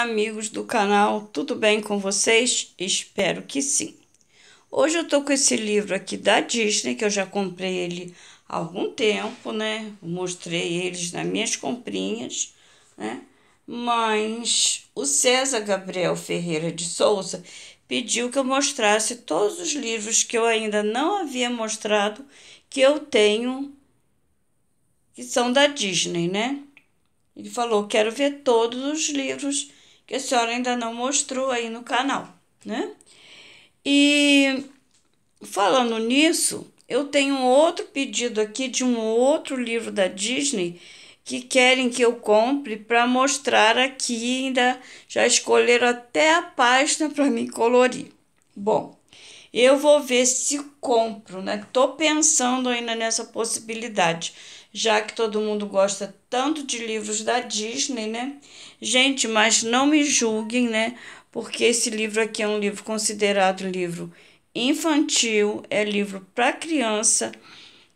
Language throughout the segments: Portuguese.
Olá, amigos do canal, tudo bem com vocês? Espero que sim. Hoje eu tô com esse livro aqui da Disney, que eu já comprei ele há algum tempo, né? Mostrei eles nas minhas comprinhas, né? Mas o César Gabriel Ferreira de Souza pediu que eu mostrasse todos os livros que eu ainda não havia mostrado que eu tenho, que são da Disney, né? Ele falou: Quero ver todos os livros que a senhora ainda não mostrou aí no canal, né? E falando nisso, eu tenho outro pedido aqui de um outro livro da Disney que querem que eu compre para mostrar aqui ainda já escolheram até a página para mim colorir. Bom, eu vou ver se compro, né? Tô pensando ainda nessa possibilidade, já que todo mundo gosta tanto de livros da Disney, né? Gente, mas não me julguem, né? Porque esse livro aqui é um livro considerado livro infantil, é livro para criança,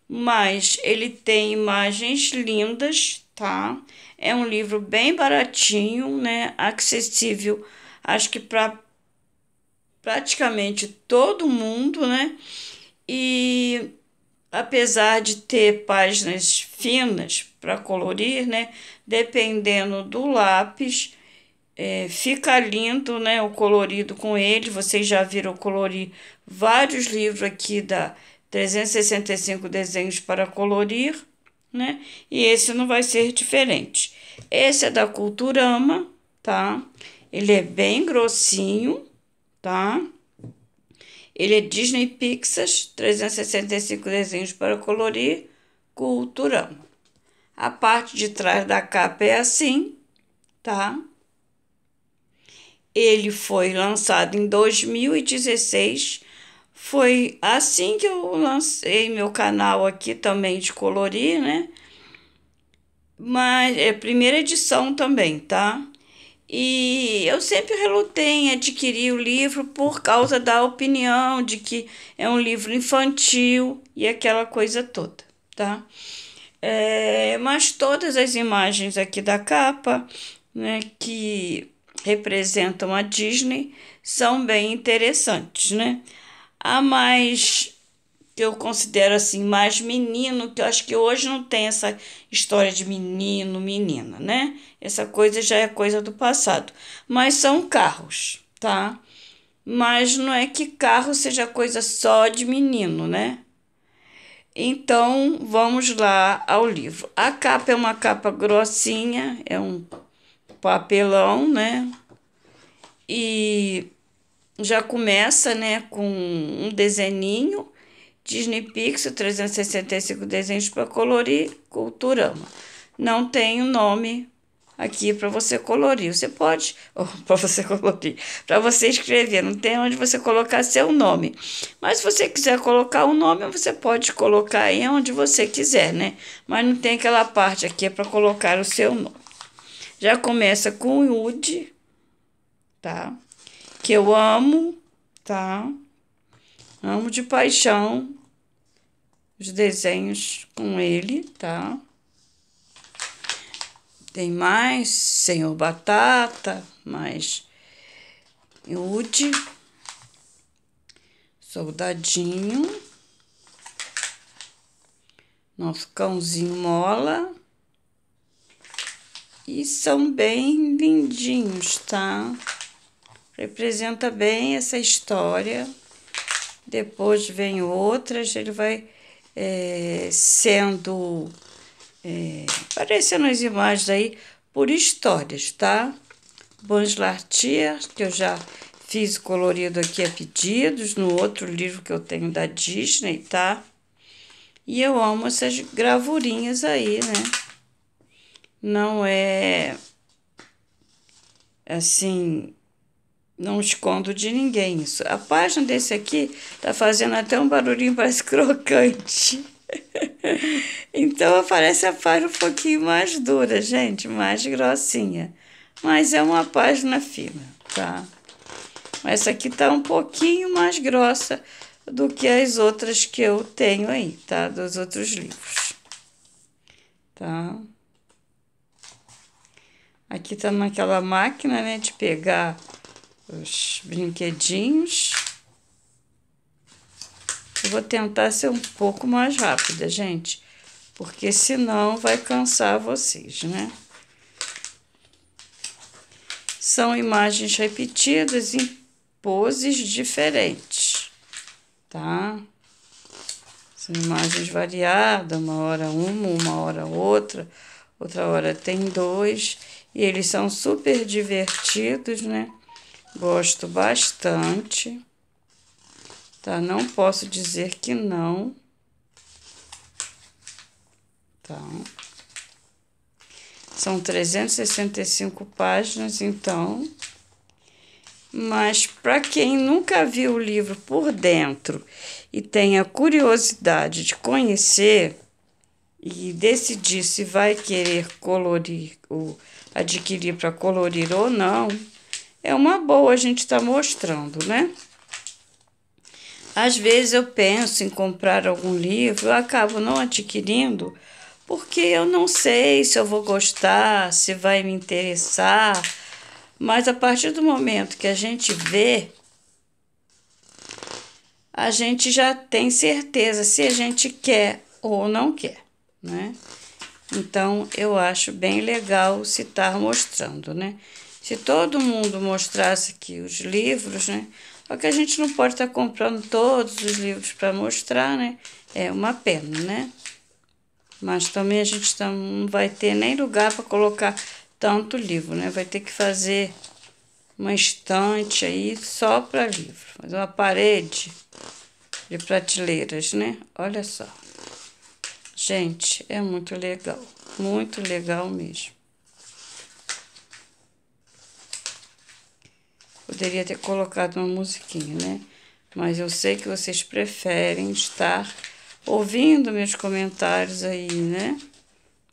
mas ele tem imagens lindas, tá? É um livro bem baratinho, né? Acessível, acho que para praticamente todo mundo, né? E apesar de ter páginas finas para colorir, né? Dependendo do lápis, é, fica lindo, né? O colorido com ele. Vocês já viram colorir vários livros aqui da 365 desenhos para colorir, né? E esse não vai ser diferente. Esse é da Culturama, tá? Ele é bem grossinho tá? Ele é Disney Pixas, 365 desenhos para colorir, cultura A parte de trás da capa é assim, tá? Ele foi lançado em 2016. Foi assim que eu lancei meu canal aqui também de colorir, né? Mas é primeira edição também, tá? E eu sempre relutei em adquirir o livro por causa da opinião de que é um livro infantil e aquela coisa toda, tá? É, mas todas as imagens aqui da capa, né, que representam a Disney, são bem interessantes, né? A mais que eu considero assim mais menino, que eu acho que hoje não tem essa história de menino, menina, né? Essa coisa já é coisa do passado. Mas são carros, tá? Mas não é que carro seja coisa só de menino, né? Então vamos lá ao livro. A capa é uma capa grossinha, é um papelão, né? E já começa, né, com um desenhinho Disney Pixel, 365 desenhos para colorir, Culturama. Não tem o nome aqui para você colorir. Você pode, ou para você colorir, para você escrever, não tem onde você colocar seu nome. Mas se você quiser colocar o um nome, você pode colocar aí onde você quiser, né? Mas não tem aquela parte aqui é para colocar o seu nome. Já começa com o UD, tá? Que eu amo, tá? Amo de paixão os desenhos com ele, tá? Tem mais Senhor Batata, mais Yude, Soldadinho, Nosso Cãozinho Mola. E são bem lindinhos, tá? Representa bem essa história depois vem outras, ele vai é, sendo é, aparecendo as imagens aí por histórias, tá? Bons Lartier, que eu já fiz o colorido aqui a pedidos, no outro livro que eu tenho da Disney, tá? E eu amo essas gravurinhas aí, né? Não é assim não escondo de ninguém isso. A página desse aqui tá fazendo até um barulhinho mais crocante. então aparece a página um pouquinho mais dura, gente, mais grossinha. Mas é uma página fina, tá? Essa aqui tá um pouquinho mais grossa do que as outras que eu tenho aí, tá? Dos outros livros. Tá? Aqui tá naquela máquina, né, de pegar os brinquedinhos. Eu vou tentar ser um pouco mais rápida, gente, porque senão vai cansar vocês, né? São imagens repetidas em poses diferentes, tá? São imagens variadas, uma hora uma, uma hora outra, outra hora tem dois, e eles são super divertidos, né? Gosto bastante, tá? Não posso dizer que não, Então, São 365 páginas, então. Mas para quem nunca viu o livro por dentro e tenha curiosidade de conhecer e decidir se vai querer colorir ou adquirir para colorir ou não, é uma boa a gente estar tá mostrando, né? Às vezes eu penso em comprar algum livro, eu acabo não adquirindo, porque eu não sei se eu vou gostar, se vai me interessar, mas a partir do momento que a gente vê, a gente já tem certeza se a gente quer ou não quer, né? Então eu acho bem legal se estar tá mostrando, né? Se todo mundo mostrasse aqui os livros, né? Só que a gente não pode estar tá comprando todos os livros para mostrar, né? É uma pena, né? Mas também a gente tá, não vai ter nem lugar para colocar tanto livro, né? Vai ter que fazer uma estante aí só para livro, fazer uma parede de prateleiras, né? Olha só. Gente, é muito legal, muito legal mesmo. Poderia ter colocado uma musiquinha, né? Mas eu sei que vocês preferem estar ouvindo meus comentários aí, né?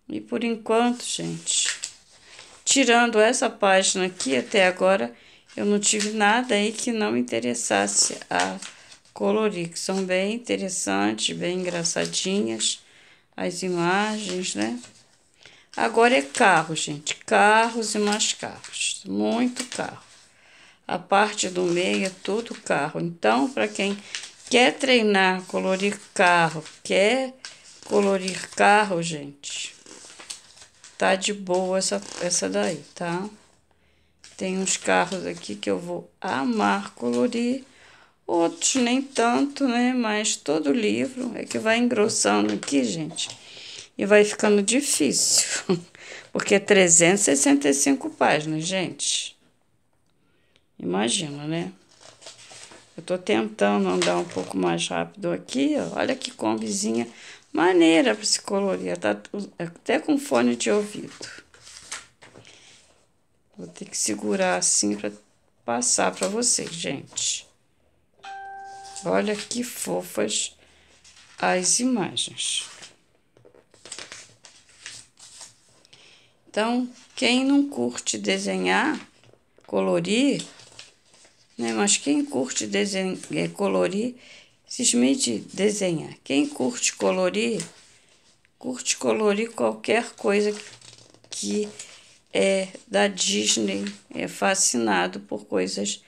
E por enquanto, gente, tirando essa página aqui, até agora eu não tive nada aí que não interessasse a colorir, que são bem interessantes, bem engraçadinhas as imagens, né? Agora é carro, gente, carros e mais carros, muito carro a parte do meio é tudo carro. Então, para quem quer treinar, colorir carro, quer colorir carro, gente, tá de boa essa, essa daí, tá? Tem uns carros aqui que eu vou amar colorir, outros nem tanto, né? Mas todo livro é que vai engrossando aqui, gente, e vai ficando difícil, porque é 365 páginas, gente. Imagina, né? Eu tô tentando andar um pouco mais rápido aqui, ó. Olha que combizinha maneira para se colorir. Tá até com fone de ouvido. Vou ter que segurar assim para passar para vocês, gente. Olha que fofas as imagens. Então, quem não curte desenhar, colorir, né? Mas quem curte desenhar, é, colorir, simplesmente desenhar. Quem curte colorir, curte colorir qualquer coisa que é da Disney, é fascinado por coisas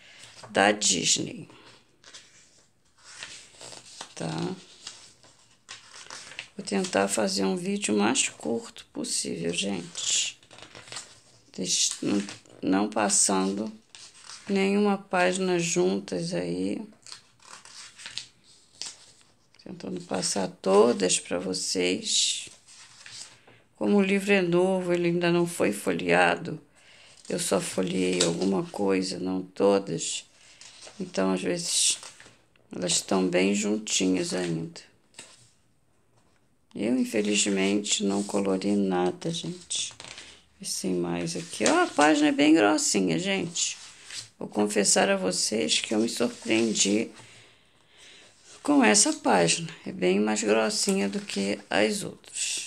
da Disney. Tá? Vou tentar fazer um vídeo mais curto possível, gente. Não passando nenhuma página juntas aí. Tentando passar todas para vocês. Como o livro é novo, ele ainda não foi folheado, eu só folhei alguma coisa, não todas. Então, às vezes, elas estão bem juntinhas ainda. Eu, infelizmente, não colori nada, gente. sem assim mais aqui. Ó, a página é bem grossinha, gente. Vou confessar a vocês que eu me surpreendi com essa página. É bem mais grossinha do que as outras.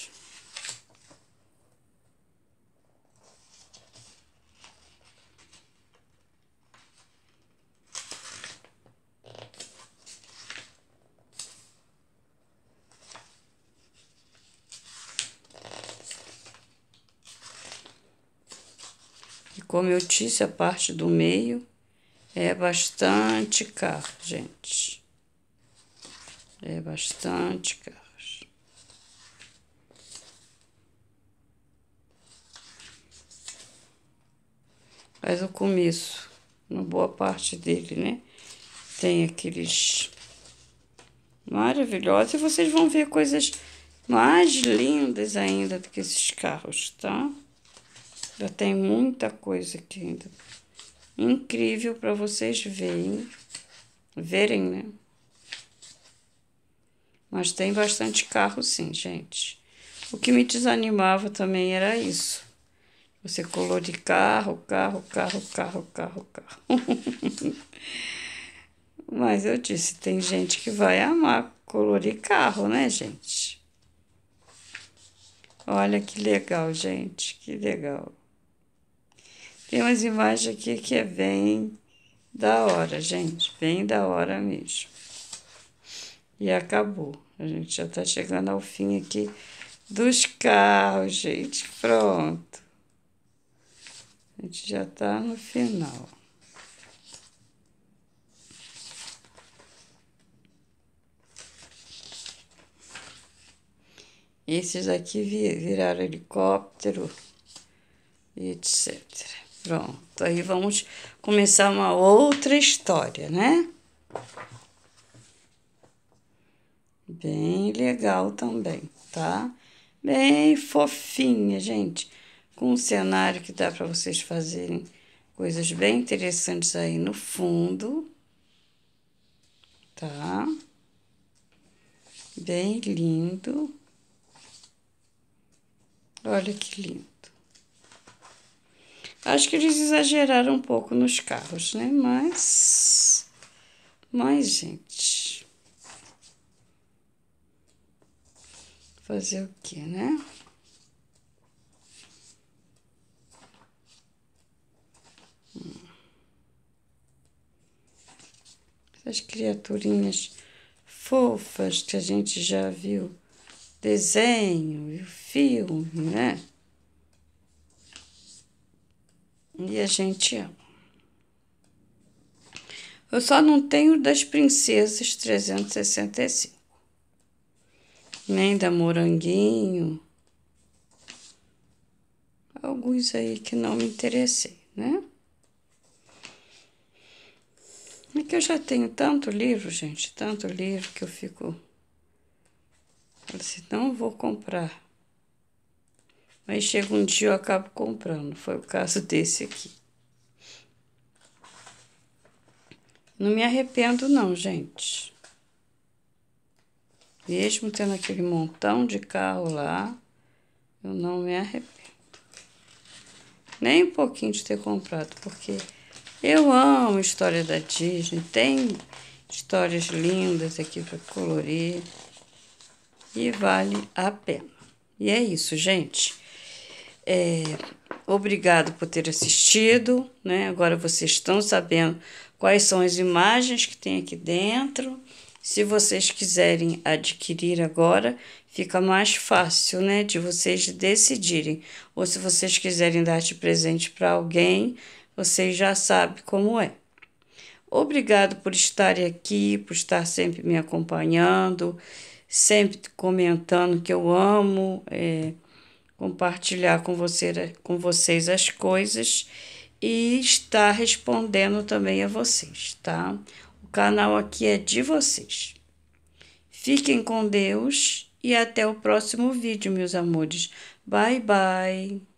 Como eu disse, a parte do meio é bastante caro, gente. É bastante caro. Mas o começo, uma boa parte dele, né? Tem aqueles maravilhosos. E vocês vão ver coisas mais lindas ainda do que esses carros, tá? Já tem muita coisa aqui ainda. Incrível para vocês verem, verem, né? Mas tem bastante carro sim, gente. O que me desanimava também era isso. Você colou de carro, carro, carro, carro, carro, carro. Mas eu disse, tem gente que vai amar colorir carro, né, gente? Olha que legal, gente, que legal. Tem umas imagens aqui que é bem da hora, gente. Bem da hora mesmo. E acabou. A gente já tá chegando ao fim aqui dos carros, gente. Pronto. A gente já tá no final. Esses aqui viraram helicóptero e etc. Pronto, aí vamos começar uma outra história, né? Bem legal também, tá? Bem fofinha, gente. Com um cenário que dá para vocês fazerem coisas bem interessantes aí no fundo, tá? Bem lindo. Olha que lindo. Acho que eles exageraram um pouco nos carros, né? Mas. Mas, gente. Fazer o que, né? Hum. Essas criaturinhas fofas que a gente já viu desenho e filme, né? E a gente ama. Eu só não tenho das princesas 365. Nem da Moranguinho. Alguns aí que não me interessei, né? É que eu já tenho tanto livro, gente, tanto livro que eu fico. Falei assim, não vou comprar. Mas chega um dia eu acabo comprando. Foi o caso desse aqui. Não me arrependo não, gente. Mesmo tendo aquele montão de carro lá, eu não me arrependo. Nem um pouquinho de ter comprado, porque eu amo história da Disney. Tem histórias lindas aqui para colorir. E vale a pena. E é isso, gente. É, obrigado por ter assistido, né? Agora vocês estão sabendo quais são as imagens que tem aqui dentro. Se vocês quiserem adquirir agora, fica mais fácil, né, de vocês decidirem. Ou se vocês quiserem dar de presente para alguém, vocês já sabem como é. Obrigado por estarem aqui, por estar sempre me acompanhando, sempre comentando que eu amo. É, compartilhar com, você, com vocês as coisas e estar respondendo também a vocês, tá? O canal aqui é de vocês. Fiquem com Deus e até o próximo vídeo, meus amores. Bye, bye.